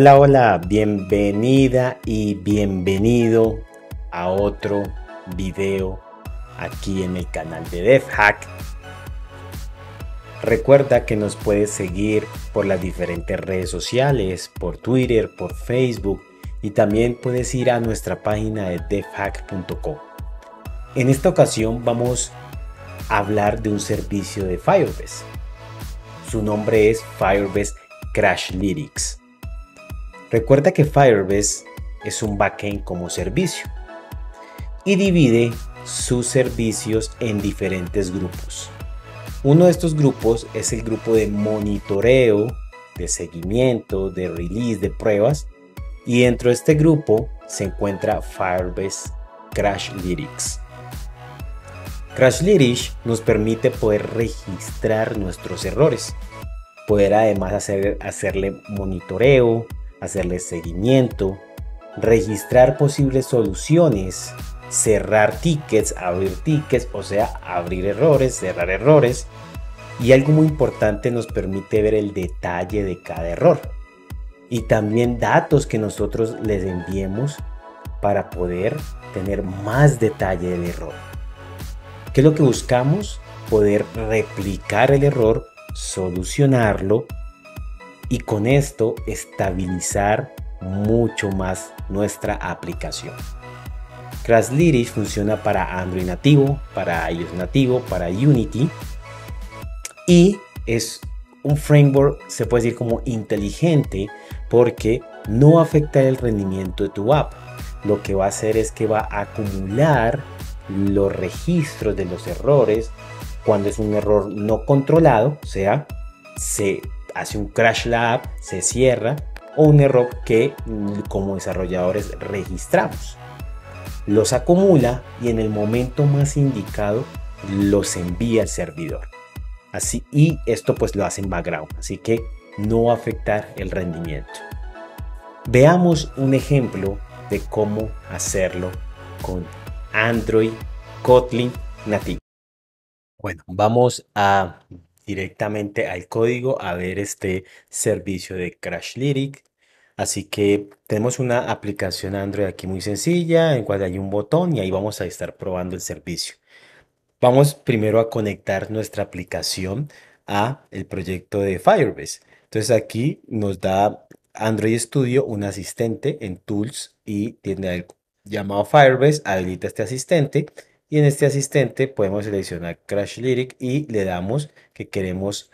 Hola, hola, bienvenida y bienvenido a otro video aquí en el canal de DevHack. Recuerda que nos puedes seguir por las diferentes redes sociales, por Twitter, por Facebook y también puedes ir a nuestra página de devhack.com. En esta ocasión vamos a hablar de un servicio de Firebase. Su nombre es Firebase Crash Lyrics. Recuerda que Firebase es un backend como servicio y divide sus servicios en diferentes grupos. Uno de estos grupos es el grupo de monitoreo, de seguimiento, de release, de pruebas. Y dentro de este grupo se encuentra Firebase Crash Lyrics. Crash Lyrics nos permite poder registrar nuestros errores, poder además hacerle monitoreo, hacerle seguimiento, registrar posibles soluciones, cerrar tickets, abrir tickets, o sea, abrir errores, cerrar errores. Y algo muy importante nos permite ver el detalle de cada error. Y también datos que nosotros les enviemos para poder tener más detalle del error. ¿Qué es lo que buscamos? Poder replicar el error, solucionarlo y con esto estabilizar mucho más nuestra aplicación. Crashlytics funciona para Android nativo, para iOS nativo, para Unity y es un framework, se puede decir como inteligente, porque no afecta el rendimiento de tu app. Lo que va a hacer es que va a acumular los registros de los errores cuando es un error no controlado, o sea, se hace un crash la app, se cierra, o un error que como desarrolladores registramos. Los acumula y en el momento más indicado los envía al servidor. Así, y esto pues lo hace en background, así que no va a afectar el rendimiento. Veamos un ejemplo de cómo hacerlo con Android Kotlin nativo. Bueno, vamos a directamente al código a ver este servicio de Lyric. Así que tenemos una aplicación Android aquí muy sencilla, en cual hay un botón y ahí vamos a estar probando el servicio. Vamos primero a conectar nuestra aplicación a el proyecto de Firebase. Entonces aquí nos da Android Studio un asistente en Tools y tiene el llamado Firebase, habilita este asistente y en este asistente podemos seleccionar Crash Lyric y le damos que queremos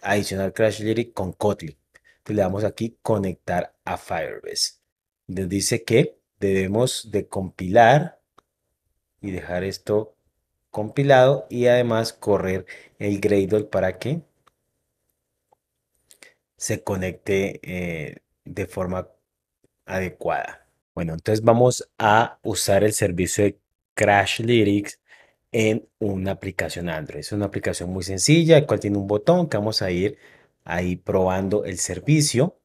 adicionar Crash Lyric con Kotlin. le damos aquí conectar a Firebase. Nos dice que debemos de compilar y dejar esto compilado y además correr el Gradle para que se conecte eh, de forma adecuada. Bueno, entonces vamos a usar el servicio de Crash Lyrics en una aplicación Android. Es una aplicación muy sencilla, el cual tiene un botón que vamos a ir ahí probando el servicio.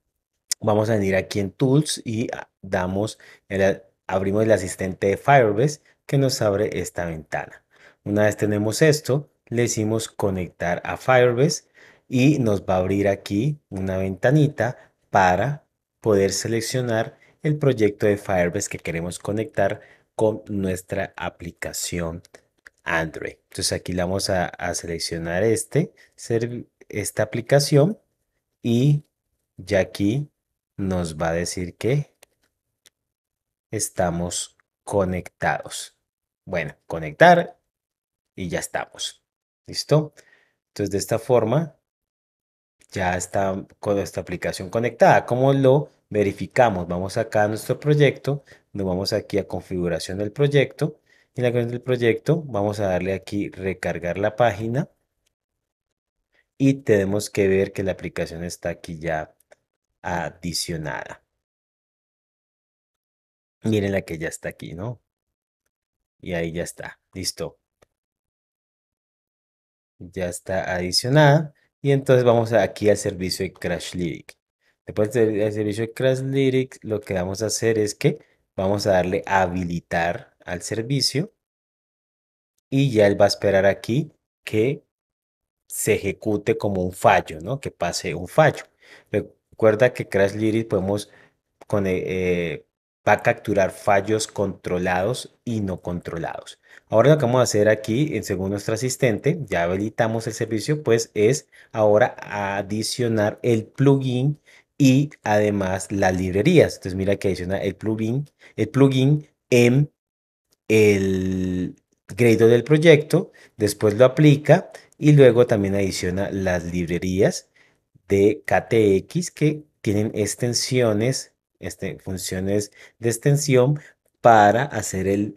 Vamos a venir aquí en Tools y damos abrimos el asistente de Firebase que nos abre esta ventana. Una vez tenemos esto, le decimos conectar a Firebase y nos va a abrir aquí una ventanita para poder seleccionar el proyecto de Firebase que queremos conectar con nuestra aplicación Android. Entonces aquí le vamos a, seleccionar este, ser, esta aplicación y ya aquí nos va a decir que estamos conectados. Bueno, conectar y ya estamos. ¿Listo? Entonces de esta forma ya está con esta aplicación conectada. ¿Cómo lo verificamos? Vamos acá a nuestro proyecto, nos vamos aquí a configuración del proyecto. Y en la configuración del proyecto vamos a darle aquí recargar la página. Y tenemos que ver que la aplicación está aquí ya adicionada. Miren la que ya está aquí, ¿no? Y ahí ya está, listo. Ya está adicionada. Y entonces vamos aquí al servicio de Crash Lyric. Después del servicio de Crash Lyric, lo que vamos a hacer es que Vamos a darle habilitar al servicio y ya él va a esperar aquí que se ejecute como un fallo, ¿no? Que pase un fallo. Recuerda que Crash Lyric podemos con, eh, va a capturar fallos controlados y no controlados. Ahora lo que vamos a hacer aquí, según nuestro asistente, ya habilitamos el servicio, pues es ahora adicionar el plugin y además las librerías. Entonces mira que adiciona el plugin, el plugin en el grado del proyecto, después lo aplica y luego también adiciona las librerías de KTX que tienen extensiones, este, funciones de extensión para hacer el,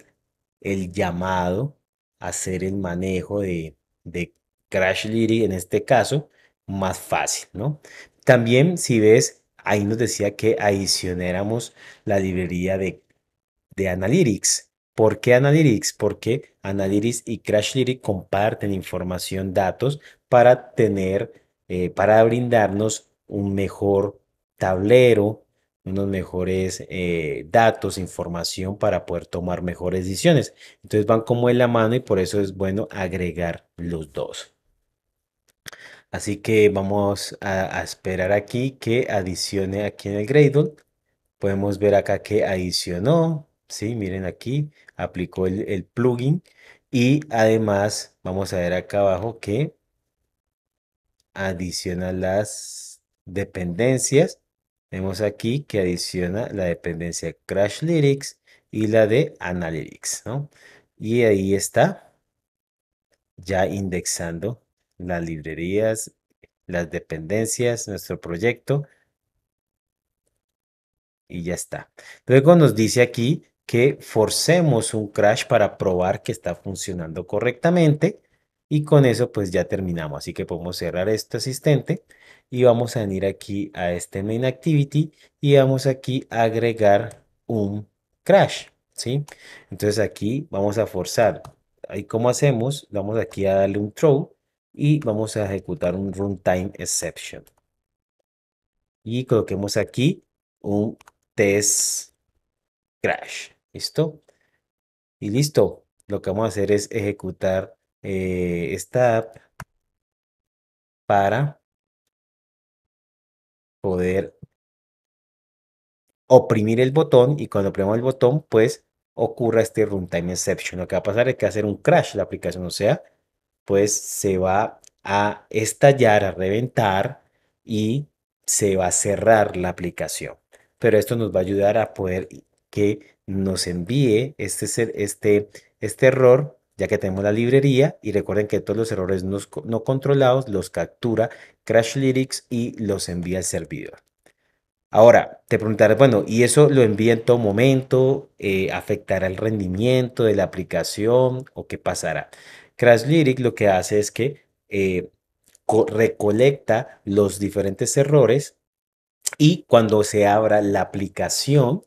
llamado, hacer el manejo de, de Crash en este caso más fácil, ¿no? También, si ves, ahí nos decía que adicionáramos la librería de, de Analytics. ¿Por qué Analytics? Porque Analytics y Crashlytics comparten información, datos para tener, eh, para brindarnos un mejor tablero, unos mejores eh, datos, información para poder tomar mejores decisiones. Entonces van como en la mano y por eso es bueno agregar los dos. Así que vamos a, esperar aquí que adicione aquí en el Gradle. Podemos ver acá que adicionó, ¿sí? Miren aquí, aplicó el, plugin. Y además, vamos a ver acá abajo que adiciona las dependencias. Vemos aquí que adiciona la dependencia de Crash Lyrics y la de Analytics, Y ahí está ya indexando las librerías, las dependencias, nuestro proyecto. Y ya está. Luego nos dice aquí que forcemos un crash para probar que está funcionando correctamente. Y con eso pues ya terminamos. Así que podemos cerrar este asistente y vamos a venir aquí a este main activity y vamos aquí a agregar un crash. ¿sí? Entonces aquí vamos a forzar. y cómo hacemos, vamos aquí a darle un throw y vamos a ejecutar un runtime exception. Y coloquemos aquí un test crash. ¿Listo? Y listo. Lo que vamos a hacer es ejecutar eh, esta app para poder oprimir el botón y cuando oprimamos el botón, pues ocurra este runtime exception. Lo que va a pasar es que va a hacer un crash la aplicación, o sea, pues se va a estallar, a reventar y se va a cerrar la aplicación. Pero esto nos va a ayudar a poder que nos envíe este, este, este error, ya que tenemos la librería y recuerden que todos los errores no, controlados los captura Lyrics y los envía al servidor. Ahora, te preguntarás, bueno, ¿y eso lo envía en todo momento? Eh, ¿Afectará el rendimiento de la aplicación o qué pasará? Crash Lyric lo que hace es que eh, recolecta los diferentes errores y cuando se abra la aplicación,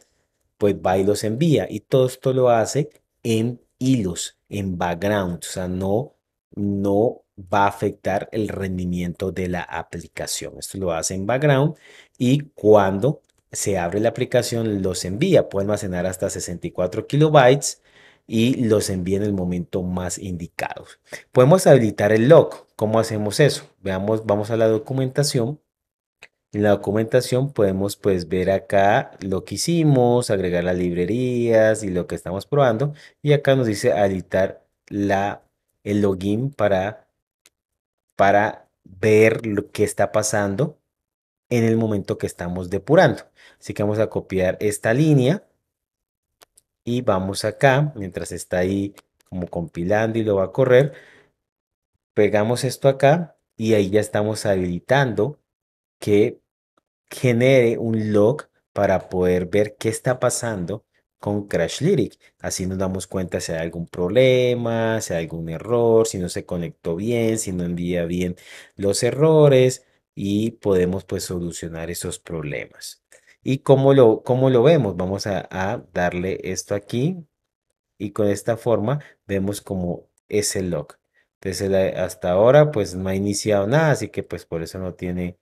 pues va y los envía. Y todo esto lo hace en hilos, en background, o sea, no, no va a afectar el rendimiento de la aplicación. Esto lo hace en background y cuando se abre la aplicación, los envía. Puede almacenar hasta 64 kilobytes y los envíe en el momento más indicado. Podemos habilitar el log. ¿Cómo hacemos eso? Veamos, vamos a la documentación. En la documentación podemos pues ver acá lo que hicimos, agregar las librerías y lo que estamos probando. Y acá nos dice habilitar la, el login para, para ver lo que está pasando en el momento que estamos depurando. Así que vamos a copiar esta línea y vamos acá, mientras está ahí como compilando y lo va a correr, pegamos esto acá y ahí ya estamos habilitando que genere un log para poder ver qué está pasando con Crash Lyric. Así nos damos cuenta si hay algún problema, si hay algún error, si no se conectó bien, si no envía bien los errores y podemos pues solucionar esos problemas. ¿Y cómo lo, lo vemos? Vamos a, darle esto aquí y con esta forma vemos como es el log. Entonces eh, hasta ahora pues no ha iniciado nada, así que pues por eso no tiene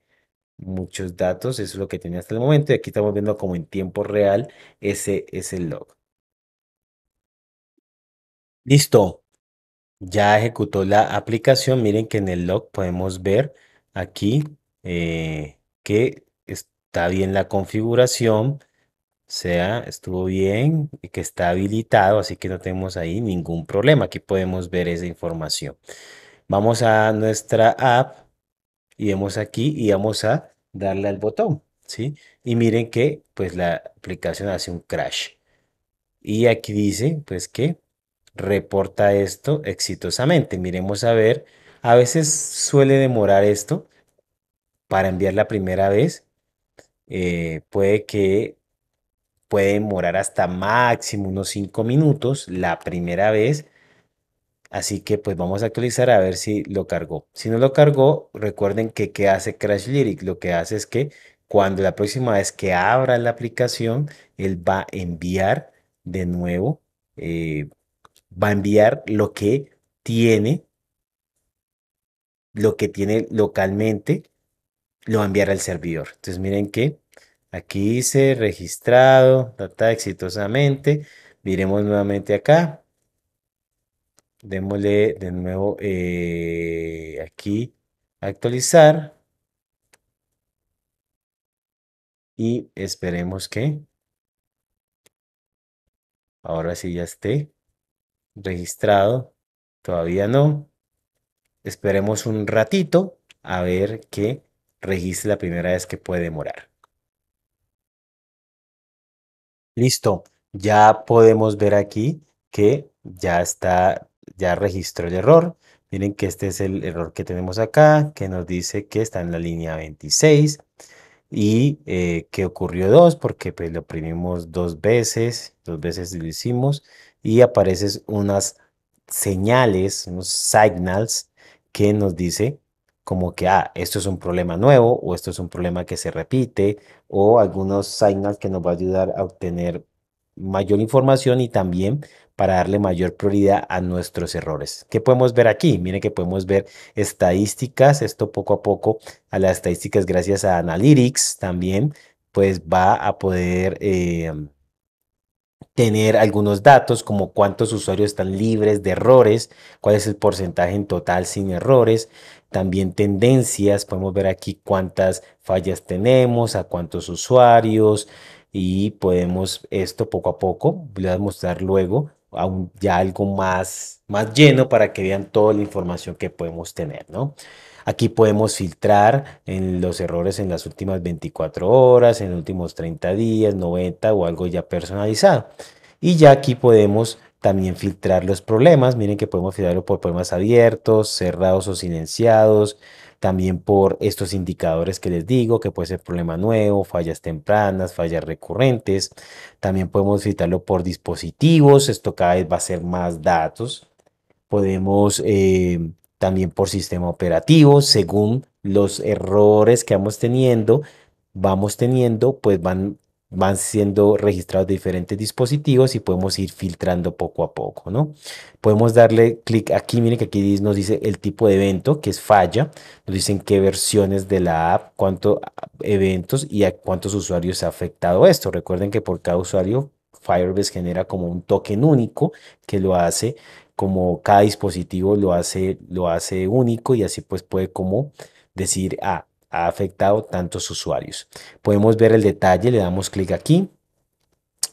muchos datos, eso es lo que tenía hasta el momento y aquí estamos viendo como en tiempo real ese es el log. Listo, ya ejecutó la aplicación, miren que en el log podemos ver aquí eh, que está bien la configuración, sea, estuvo bien, y que está habilitado, así que no tenemos ahí ningún problema. Aquí podemos ver esa información. Vamos a nuestra app y vemos aquí y vamos a darle al botón, ¿sí? Y miren que pues la aplicación hace un crash. Y aquí dice pues que reporta esto exitosamente. Miremos a ver, a veces suele demorar esto para enviar la primera vez eh, puede que puede demorar hasta máximo unos 5 minutos la primera vez. Así que pues vamos a actualizar a ver si lo cargó. Si no lo cargó, recuerden que qué hace Crash Lyric. Lo que hace es que cuando la próxima vez que abra la aplicación, él va a enviar de nuevo, eh, va a enviar lo que tiene, lo que tiene localmente lo va enviar al servidor. Entonces miren que aquí dice registrado, data exitosamente. Miremos nuevamente acá. Démosle de nuevo eh, aquí actualizar. Y esperemos que ahora sí ya esté registrado. Todavía no. Esperemos un ratito a ver qué registre la primera vez que puede demorar. Listo, ya podemos ver aquí que ya está, ya registró el error. Miren que este es el error que tenemos acá, que nos dice que está en la línea 26 y eh, que ocurrió dos porque pues, lo oprimimos dos veces, dos veces lo hicimos y aparecen unas señales, unos signals que nos dice como que, ah, esto es un problema nuevo o esto es un problema que se repite o algunos signals que nos va a ayudar a obtener mayor información y también para darle mayor prioridad a nuestros errores. ¿Qué podemos ver aquí? Miren que podemos ver estadísticas, esto poco a poco a las estadísticas gracias a Analytics también, pues va a poder eh, tener algunos datos como cuántos usuarios están libres de errores, cuál es el porcentaje en total sin errores, también tendencias, podemos ver aquí cuántas fallas tenemos, a cuántos usuarios y podemos esto poco a poco, les voy a mostrar luego ya algo más, más lleno para que vean toda la información que podemos tener, ¿no? Aquí podemos filtrar en los errores en las últimas 24 horas, en los últimos 30 días, 90 o algo ya personalizado. Y ya aquí podemos también filtrar los problemas. Miren que podemos filtrarlo por problemas abiertos, cerrados o silenciados. También por estos indicadores que les digo, que puede ser problema nuevo, fallas tempranas, fallas recurrentes. También podemos filtrarlo por dispositivos. Esto cada vez va a ser más datos. Podemos eh, también por sistema operativo, según los errores que vamos teniendo, vamos teniendo, pues van van siendo registrados diferentes dispositivos y podemos ir filtrando poco a poco, ¿no? Podemos darle clic aquí, miren que aquí nos dice el tipo de evento, que es falla, nos dicen qué versiones de la app, cuántos eventos y a cuántos usuarios ha afectado esto. Recuerden que por cada usuario Firebase genera como un token único que lo hace como cada dispositivo lo hace, lo hace único y así pues puede como decir, a. Ah, ha afectado tantos usuarios. Podemos ver el detalle, le damos clic aquí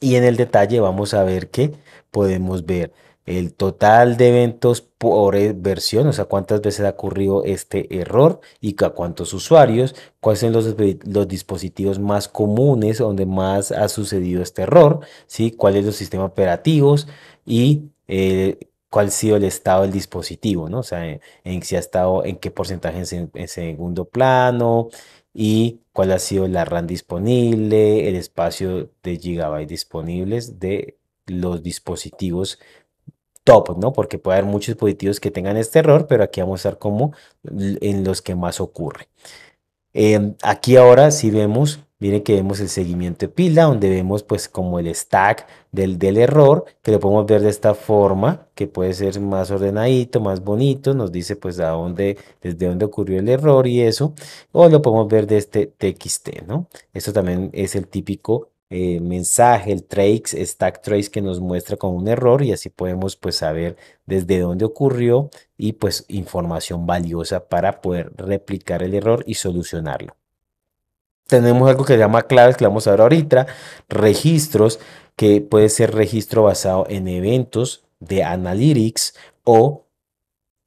y en el detalle vamos a ver que podemos ver el total de eventos por e, versión, o sea, cuántas veces ha ocurrido este error y a cuántos usuarios, cuáles son los, dispositivos más comunes donde más ha sucedido este error, ¿sí? cuáles son los sistemas operativos y eh, cuál ha sido el estado del dispositivo, ¿no? O sea, en, si ha estado, en qué porcentaje en, segundo plano y cuál ha sido la RAM disponible, el espacio de gigabytes disponibles de los dispositivos top, ¿no? Porque puede haber muchos dispositivos que tengan este error, pero aquí vamos a ver cómo en los que más ocurre. Em, aquí ahora sí vemos Miren que vemos el seguimiento de pila, donde vemos pues como el stack del, del error, que lo podemos ver de esta forma, que puede ser más ordenadito, más bonito, nos dice pues dónde, desde dónde ocurrió el error y eso, o lo podemos ver de este TXT, ¿no? Esto también es el típico eh, mensaje, el trace, stack trace que nos muestra con un error y así podemos pues saber desde dónde ocurrió y pues información valiosa para poder replicar el error y solucionarlo. Tenemos algo que se llama claves que vamos a ver ahorita, registros, que puede ser registro basado en eventos de Analytics o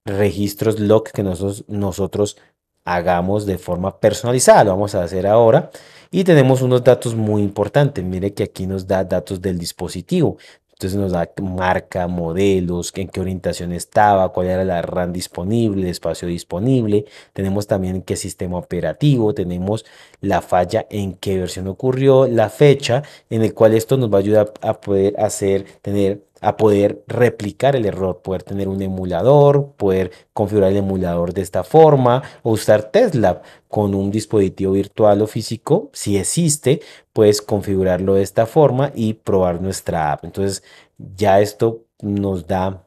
registros log que nosotros, nosotros hagamos de forma personalizada. Lo vamos a hacer ahora. Y tenemos unos datos muy importantes. Mire que aquí nos da datos del dispositivo, entonces nos da marca, modelos, en qué orientación estaba, cuál era la RAM disponible, el espacio disponible. Tenemos también qué sistema operativo, tenemos la falla, en qué versión ocurrió, la fecha en el cual esto nos va a ayudar a poder hacer, tener a poder replicar el error, poder tener un emulador, poder configurar el emulador de esta forma o usar Tesla con un dispositivo virtual o físico, si existe, puedes configurarlo de esta forma y probar nuestra app. Entonces ya esto nos da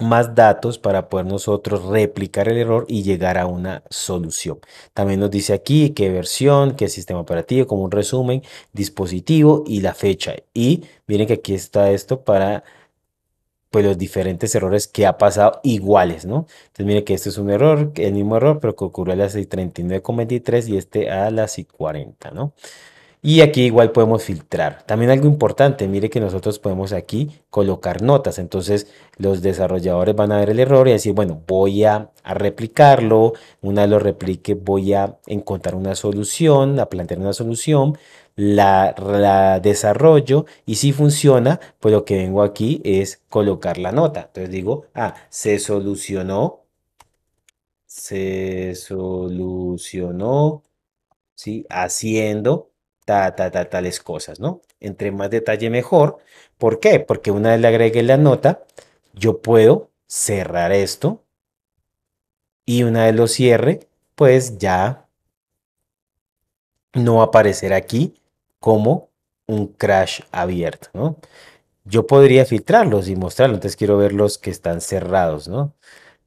más datos para poder nosotros replicar el error y llegar a una solución. También nos dice aquí qué versión, qué sistema operativo, como un resumen, dispositivo y la fecha. Y miren que aquí está esto para pues los diferentes errores que ha pasado iguales, ¿no? Entonces miren que este es un error, el mismo error, pero que ocurrió a las 6.39.23 y este a las 40 ¿no? Y aquí igual podemos filtrar. También algo importante, mire que nosotros podemos aquí colocar notas. Entonces los desarrolladores van a ver el error y decir, bueno, voy a, replicarlo. Una lo replique, voy a encontrar una solución, a plantear una solución. La, la, desarrollo y si funciona, pues lo que vengo aquí es colocar la nota. Entonces digo, ah, se solucionó, se solucionó, ¿sí? Haciendo ta, tales cosas, ¿no? Entre más detalle mejor. ¿Por qué? Porque una vez le agregué la nota, yo puedo cerrar esto y una vez lo cierre, pues ya no va a aparecer aquí como un crash abierto, ¿no? Yo podría filtrarlos y mostrarlos, entonces quiero ver los que están cerrados, ¿no?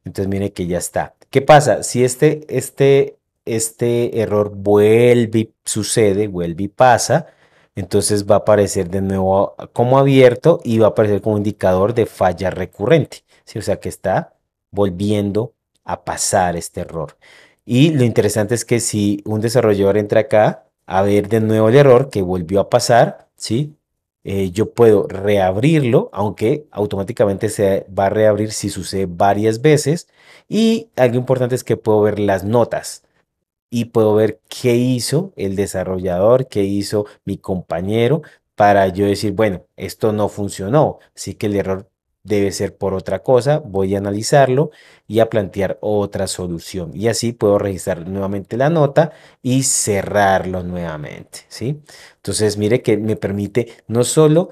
Entonces mire que ya está. ¿Qué pasa? Si este, este este error vuelve y sucede, vuelve y pasa, entonces va a aparecer de nuevo como abierto y va a aparecer como indicador de falla recurrente. ¿sí? O sea que está volviendo a pasar este error. Y lo interesante es que si un desarrollador entra acá a ver de nuevo el error que volvió a pasar, ¿sí? Eh, yo puedo reabrirlo, aunque automáticamente se va a reabrir si sucede varias veces. Y algo importante es que puedo ver las notas y puedo ver qué hizo el desarrollador, qué hizo mi compañero para yo decir, bueno, esto no funcionó, así que el error debe ser por otra cosa, voy a analizarlo y a plantear otra solución. Y así puedo registrar nuevamente la nota y cerrarlo nuevamente, ¿sí? Entonces, mire que me permite no solo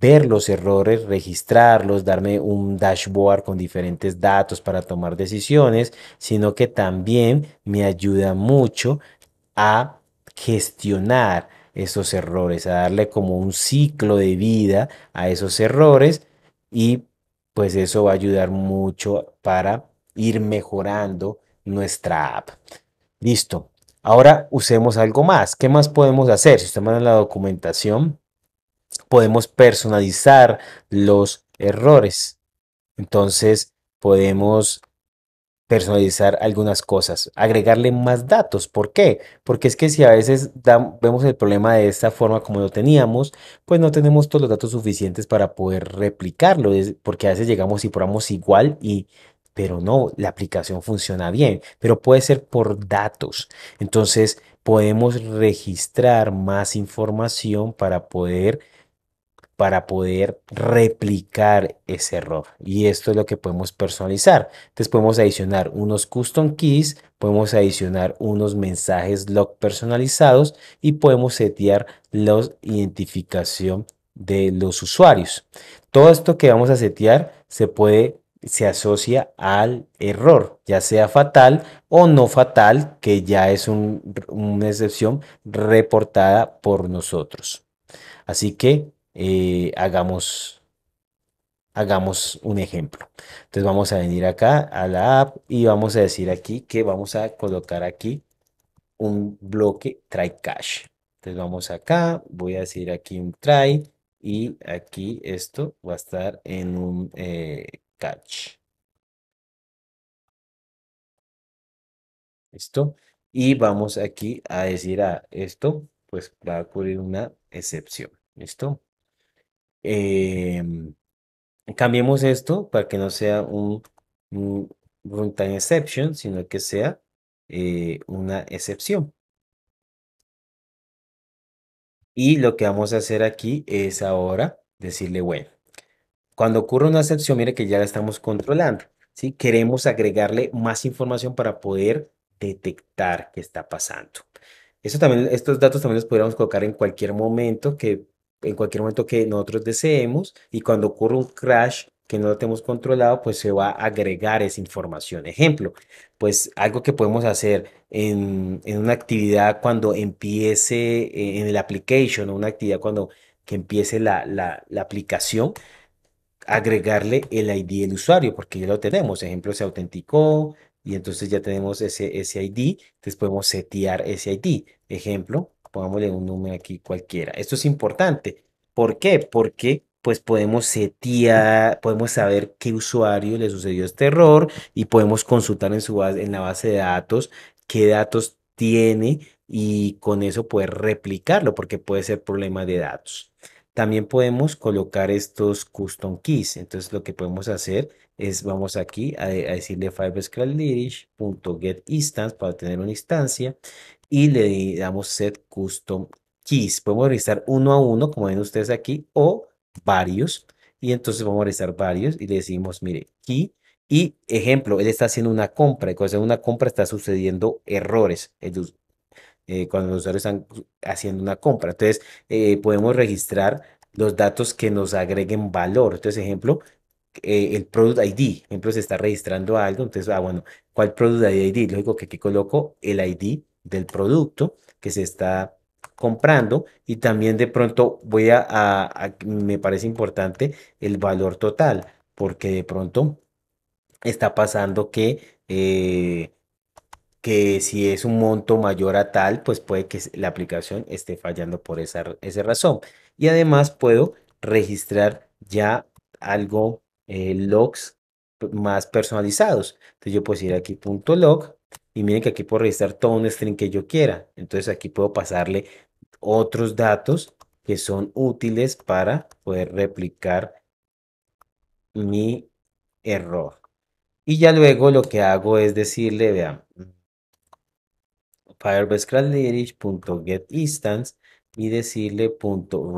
ver los errores, registrarlos, darme un dashboard con diferentes datos para tomar decisiones, sino que también me ayuda mucho a gestionar esos errores, a darle como un ciclo de vida a esos errores y pues eso va a ayudar mucho para ir mejorando nuestra app. Listo. Ahora usemos algo más. ¿Qué más podemos hacer? Si usted manda la documentación, podemos personalizar los errores. Entonces podemos personalizar algunas cosas, agregarle más datos. ¿Por qué? Porque es que si a veces vemos el problema de esta forma como lo teníamos, pues no tenemos todos los datos suficientes para poder replicarlo, porque a veces llegamos y probamos igual y pero no, la aplicación funciona bien, pero puede ser por datos. Entonces podemos registrar más información para poder para poder replicar ese error. Y esto es lo que podemos personalizar. Entonces podemos adicionar unos custom keys, podemos adicionar unos mensajes log personalizados y podemos setear la identificación de los usuarios. Todo esto que vamos a setear se puede se asocia al error, ya sea fatal o no fatal, que ya es una excepción reportada por nosotros. Así que eh, hagamos, hagamos un ejemplo. Entonces vamos a venir acá a la app y vamos a decir aquí que vamos a colocar aquí un bloque try cache. Entonces vamos acá, voy a decir aquí un try y aquí esto va a estar en un catch eh, cache. Esto. Y vamos aquí a decir a ah, esto, pues va a ocurrir una excepción. ¿Listo? Em, cambiemos esto para que no sea un, runtime exception, sino que sea eh, una excepción. Y lo que vamos a hacer aquí es ahora decirle, bueno, cuando ocurre una excepción, mire que ya la estamos controlando. Queremos agregarle más información para poder detectar qué está pasando. Eso también, estos datos también los podríamos colocar en cualquier momento que en cualquier momento que nosotros deseemos y cuando ocurre un crash que no lo tenemos controlado, pues se va a agregar esa información. Ejemplo, pues algo que podemos hacer en, una actividad cuando empiece eh, en el application o una actividad cuando que empiece la, la, aplicación, agregarle el ID del usuario, porque ya lo tenemos. Ejemplo, se autenticó y entonces ya tenemos ese, ese ID, entonces podemos setear ese ID. Ejemplo, pongámosle un número aquí cualquiera. Esto es importante. ¿Por qué? Porque pues podemos setear, podemos saber qué usuario le sucedió este error y podemos consultar en, su en la base de datos qué datos tiene y con eso poder replicarlo porque puede ser problema de datos. También podemos colocar estos custom keys. Entonces lo que podemos hacer es, vamos aquí a, decirle decirle instance para tener una instancia y le damos set custom keys. Podemos registrar uno a uno, como ven ustedes aquí, o varios. Y entonces vamos a registrar varios y le decimos, mire, key. Y ejemplo, él está haciendo una compra y cuando hace una compra está sucediendo errores. Eh, cuando los usuarios están haciendo una compra. Entonces, eh, podemos registrar los datos que nos agreguen valor. Entonces, ejemplo, eh, el Product ID. Ejemplo, se está registrando algo. Entonces, ah, bueno, ¿cuál Product ID? Lógico que aquí coloco el ID del producto que se está comprando y también de pronto voy a, me parece importante el valor total porque de pronto está pasando que eh, que si es un monto mayor a tal pues puede que la aplicación esté fallando por esa, esa razón y además puedo registrar ya algo eh, logs más personalizados entonces yo puedo ir aquí punto log y miren que aquí puedo registrar todo un string que yo quiera. Entonces aquí puedo pasarle otros datos que son útiles para poder replicar mi error. Y ya luego lo que hago es decirle, vean, instance y decirle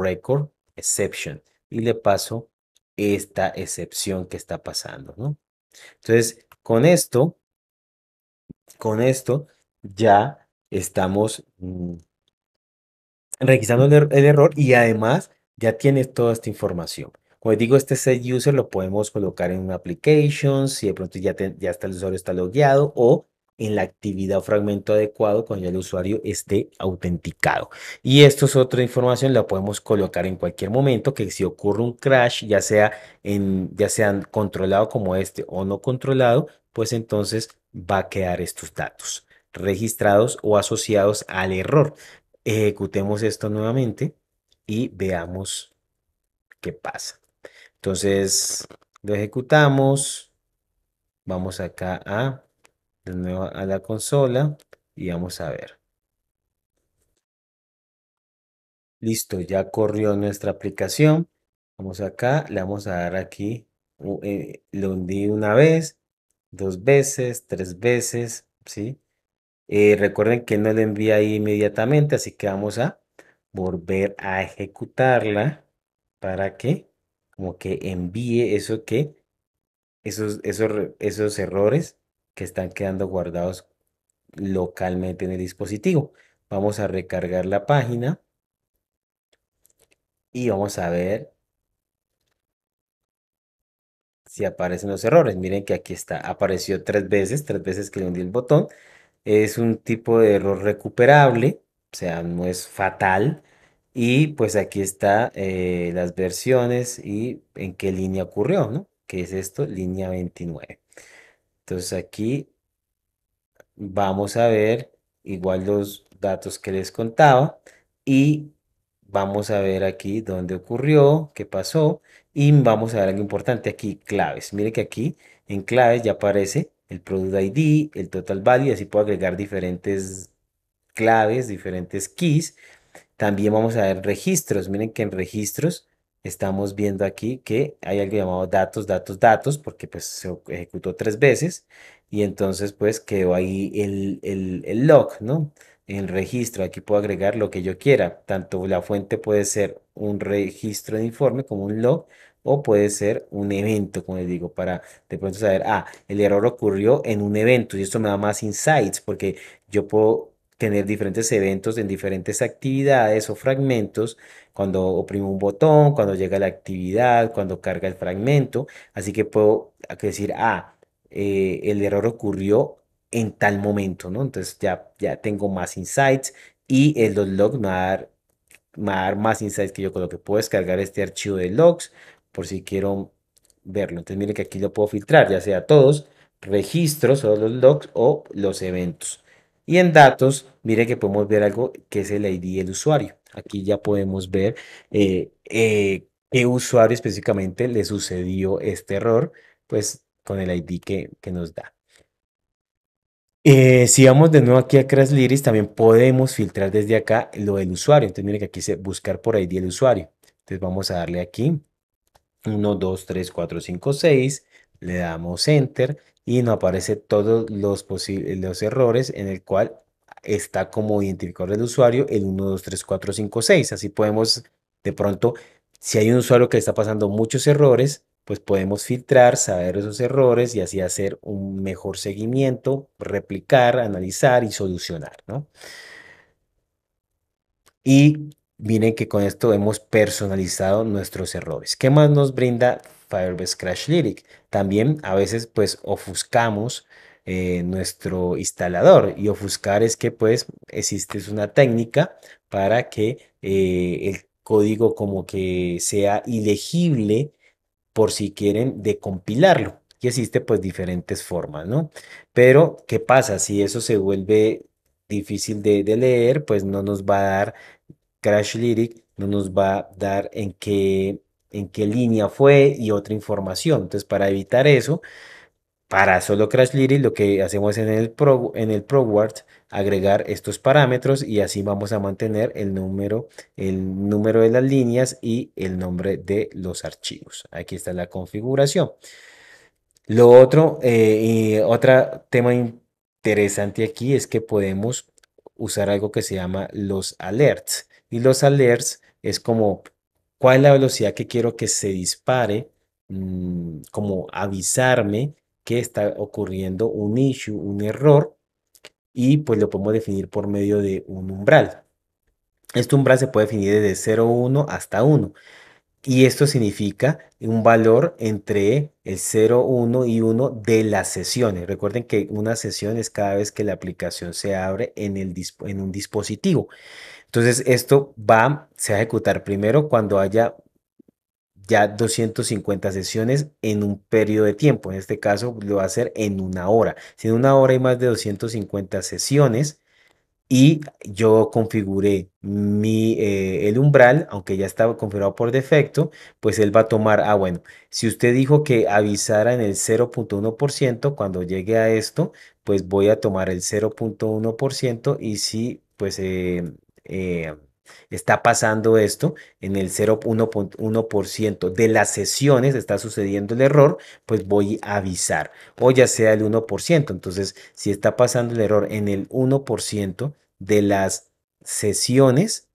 record exception y le paso esta excepción que está pasando, Entonces, con esto con esto ya estamos mm, revisando er-, el, error y además ya tienes toda esta información. Como digo, este set user lo podemos colocar en un application, si de pronto ya, ya está el usuario está logueado o en la actividad o fragmento adecuado cuando ya el usuario esté autenticado. Y esto es otra información, la podemos colocar en cualquier momento que si ocurre un crash, ya sea en ya controlado como este o no controlado, pues entonces va a quedar estos datos registrados o asociados al error. Ejecutemos esto nuevamente y veamos qué pasa. Entonces, lo ejecutamos. Vamos acá a, de nuevo a la consola y vamos a ver. Listo, ya corrió nuestra aplicación. Vamos acá, le vamos a dar aquí, eh, lo hundí una vez, dos veces, tres veces, ¿sí? Eh, recuerden que no le envía ahí inmediatamente, así que vamos a volver a ejecutarla para que como que envíe eso que esos, esos, esos errores que están quedando guardados localmente en el dispositivo. Vamos a recargar la página y vamos a ver aparecen los errores. Miren que aquí está, apareció tres veces, tres veces que le hundí el botón. Es un tipo de error recuperable, o sea, no es fatal. Y pues aquí está eh, las versiones y en qué línea ocurrió, ¿no? Que es esto, línea 29. Entonces aquí vamos a ver igual los datos que les contaba y vamos a ver aquí dónde ocurrió, qué pasó y vamos a ver algo importante aquí, claves. miren que aquí en claves ya aparece el Product ID, el Total Value, así puedo agregar diferentes claves, diferentes keys. También vamos a ver registros. Miren que en registros estamos viendo aquí que hay algo llamado datos, datos, datos, porque pues se ejecutó tres veces y entonces pues quedó ahí el, el log, ¿no? El registro, aquí puedo agregar lo que yo quiera. Tanto la fuente puede ser un registro de informe como un log o puede ser un evento, como les digo, para de pronto saber, ah, el error ocurrió en un evento y esto me da más insights porque yo puedo tener diferentes eventos en diferentes actividades o fragmentos, cuando oprimo un botón, cuando llega la actividad, cuando carga el fragmento, así que puedo decir, ah, eh, el error ocurrió en tal momento, ¿no? Entonces ya, ya tengo más insights y el log me va a dar más insights que yo con lo que Puedo descargar este archivo de logs, por si quiero verlo. Entonces mire que aquí lo puedo filtrar, ya sea todos, registros o los logs o los eventos. Y en datos, mire que podemos ver algo que es el ID del usuario. Aquí ya podemos ver eh, eh, qué usuario específicamente le sucedió este error, pues con el ID que, que nos da. Eh, si vamos de nuevo aquí a Crashlytics, también podemos filtrar desde acá lo del usuario. Entonces, mire que aquí dice buscar por ID el usuario. Entonces, vamos a darle aquí 1, 2, 3, 4, 5, 6, le damos enter y nos aparece todos los, errores en el cual está como identificador del usuario el 1, 2, 3, 4, 5, 6. Así podemos de pronto, si hay un usuario que está pasando muchos errores, pues podemos filtrar, saber esos errores y así hacer un mejor seguimiento, replicar, analizar y solucionar, ¿no? Y Miren que con esto hemos personalizado nuestros errores. ¿Qué más nos brinda Firebase Crash Lyric? También a veces pues ofuscamos eh, nuestro instalador y ofuscar es que pues existe una técnica para que eh, el código como que sea ilegible por si quieren de compilarlo. Y existe pues diferentes formas, ¿no? Pero, ¿qué pasa? Si eso se vuelve difícil de, leer, pues no nos va a dar Crash Lyric no nos va a dar en qué, en qué línea fue y otra información. Entonces, para evitar eso, para solo Crash Lyric lo que hacemos en el, en el Proward agregar estos parámetros y así vamos a mantener el número, el número de las líneas y el nombre de los archivos. Aquí está la configuración. Lo otro, eh, y otro tema interesante aquí es que podemos usar algo que se llama los alerts. Y los alerts es como cuál es la velocidad que quiero que se dispare, mm, como avisarme que está ocurriendo un issue, un error, y pues lo podemos definir por medio de un umbral. Este umbral se puede definir desde 0, 1 hasta 1. Y esto significa un valor entre el 0, 1 y 1 de las sesiones. Recuerden que una sesión es cada vez que la aplicación se abre en, el, en un dispositivo. Entonces, esto va, se va a ejecutar primero cuando haya ya 250 sesiones en un periodo de tiempo. En este caso, lo va a hacer en una hora. Si en una hora hay más de 250 sesiones y yo configuré mi, eh, el umbral, aunque ya estaba configurado por defecto, pues él va a tomar, ah, bueno, si usted dijo que avisara en el 0.1%, cuando llegue a esto, pues voy a tomar el 0.1% y si, pues... Eh, eh, está pasando esto en el 0.1% de las sesiones está sucediendo el error, pues voy a avisar o ya sea el 1%. Entonces, si está pasando el error en el 1% de las sesiones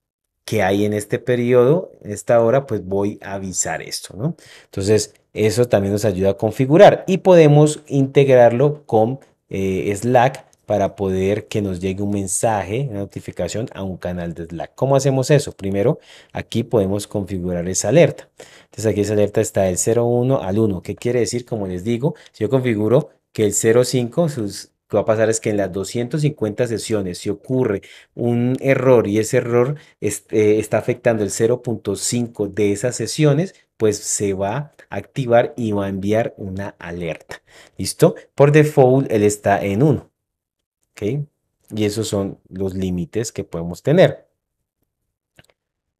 que hay en este periodo, esta hora, pues voy a avisar esto, ¿no? Entonces, eso también nos ayuda a configurar y podemos integrarlo con eh, Slack para poder que nos llegue un mensaje, una notificación a un canal de Slack. ¿Cómo hacemos eso? Primero, aquí podemos configurar esa alerta. Entonces aquí esa alerta está del 01 al 1. ¿Qué quiere decir? Como les digo, si yo configuro que el 05, lo que va a pasar es que en las 250 sesiones, si ocurre un error y ese error eh, está afectando el 0.5 de esas sesiones, pues se va a activar y va a enviar una alerta. ¿Listo? Por default, él está en 1. Y esos son los límites que podemos tener.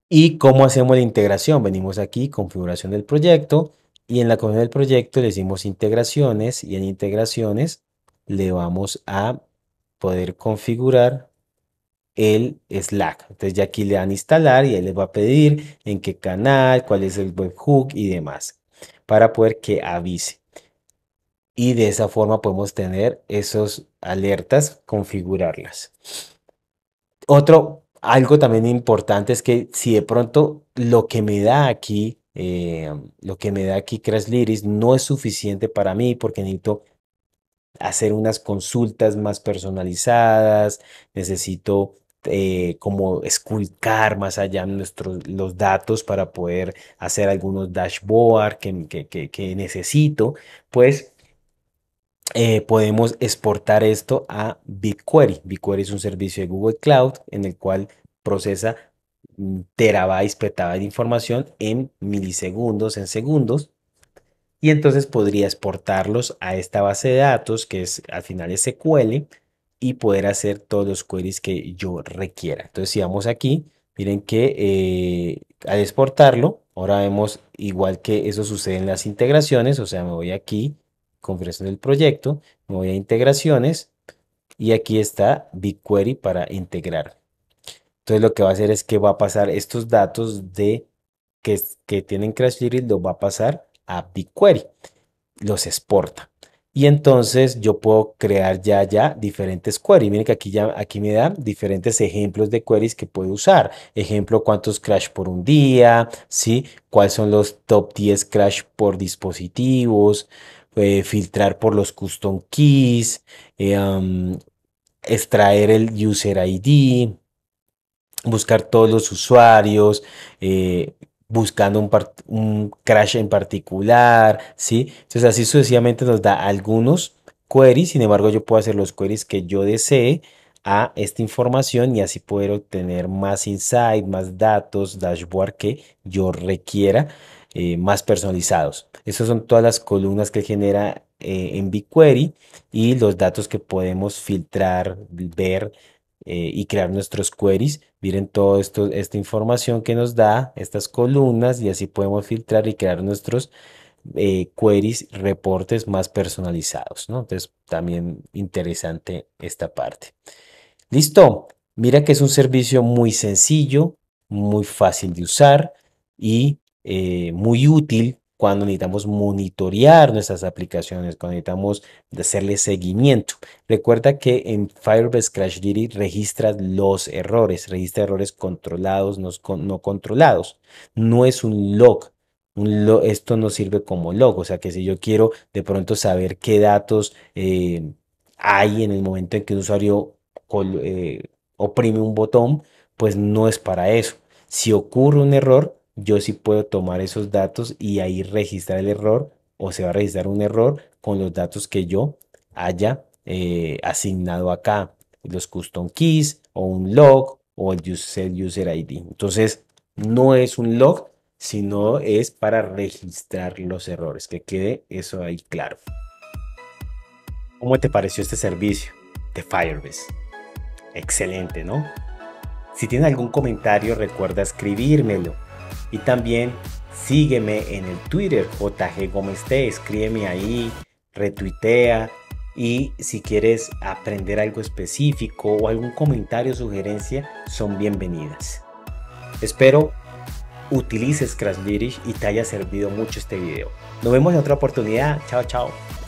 ¿Y cómo hacemos la integración? Venimos aquí, configuración del proyecto, y en la configuración del proyecto le decimos integraciones, y en integraciones le vamos a poder configurar el Slack. Entonces ya aquí le dan instalar y él les va a pedir en qué canal, cuál es el webhook y demás para poder que avise y de esa forma podemos tener esas alertas, configurarlas. Otro, algo también importante es que si de pronto lo que me da aquí, eh, lo que me da aquí Liris no es suficiente para mí porque necesito hacer unas consultas más personalizadas, necesito eh, como esculcar más allá nuestros, los datos para poder hacer algunos dashboards que, que, que necesito, pues eh, podemos exportar esto a BigQuery. BigQuery es un servicio de Google Cloud en el cual procesa mm, terabytes, petabytes de información en milisegundos, en segundos. Y entonces podría exportarlos a esta base de datos que es al final SQL y poder hacer todos los queries que yo requiera. Entonces si vamos aquí, miren que eh, al exportarlo, ahora vemos igual que eso sucede en las integraciones, o sea, me voy aquí, Congreso del proyecto, me voy a integraciones y aquí está BigQuery para integrar. Entonces lo que va a hacer es que va a pasar estos datos de que, que tienen CrashDuty, los va a pasar a BigQuery, los exporta. Y entonces yo puedo crear ya, ya diferentes queries. Miren que aquí ya aquí me da diferentes ejemplos de queries que puedo usar. Ejemplo, cuántos crash por un día, ¿sí? ¿Cuáles son los top 10 crash por dispositivos? Eh, filtrar por los custom keys, eh, extraer el user ID, buscar todos los usuarios, eh, buscando un, un, crash en particular, ¿sí? Entonces así sucesivamente nos da algunos queries, sin embargo yo puedo hacer los queries que yo desee a esta información y así poder obtener más insight, más datos, dashboard que yo requiera. Eh, más personalizados. Esas son todas las columnas que genera eh, en BigQuery y los datos que podemos filtrar, ver eh, y crear nuestros queries. Miren toda esta información que nos da estas columnas y así podemos filtrar y crear nuestros queries, reportes más personalizados. Entonces, también interesante esta parte. Listo. Mira que es un servicio muy sencillo, muy fácil de usar y eh, muy útil cuando necesitamos monitorear nuestras aplicaciones, cuando necesitamos hacerle seguimiento. Recuerda que en Firebase Crash registra registras los errores, registra errores controlados, no, controlados. No es un log. Esto no sirve como log, o sea que si yo quiero de pronto saber qué datos eh, hay en el momento en que un usuario eh, oprime un botón, pues no es para eso. Si ocurre un error, yo sí puedo tomar esos datos y ahí registrar el error o se va a registrar un error con los datos que yo haya eh, asignado acá, los custom keys o un log o el user, user ID. Entonces, no es un log, sino es para registrar los errores, que quede eso ahí claro. ¿Cómo te pareció este servicio de Firebase? Excelente, ¿no? Si tienes algún comentario, recuerda escribírmelo y también sígueme en el Twitter JG Gómez escríbeme ahí, retuitea. Y si quieres aprender algo específico o algún comentario o sugerencia, son bienvenidas. Espero utilices Crash y te haya servido mucho este video. Nos vemos en otra oportunidad. Chao, chao.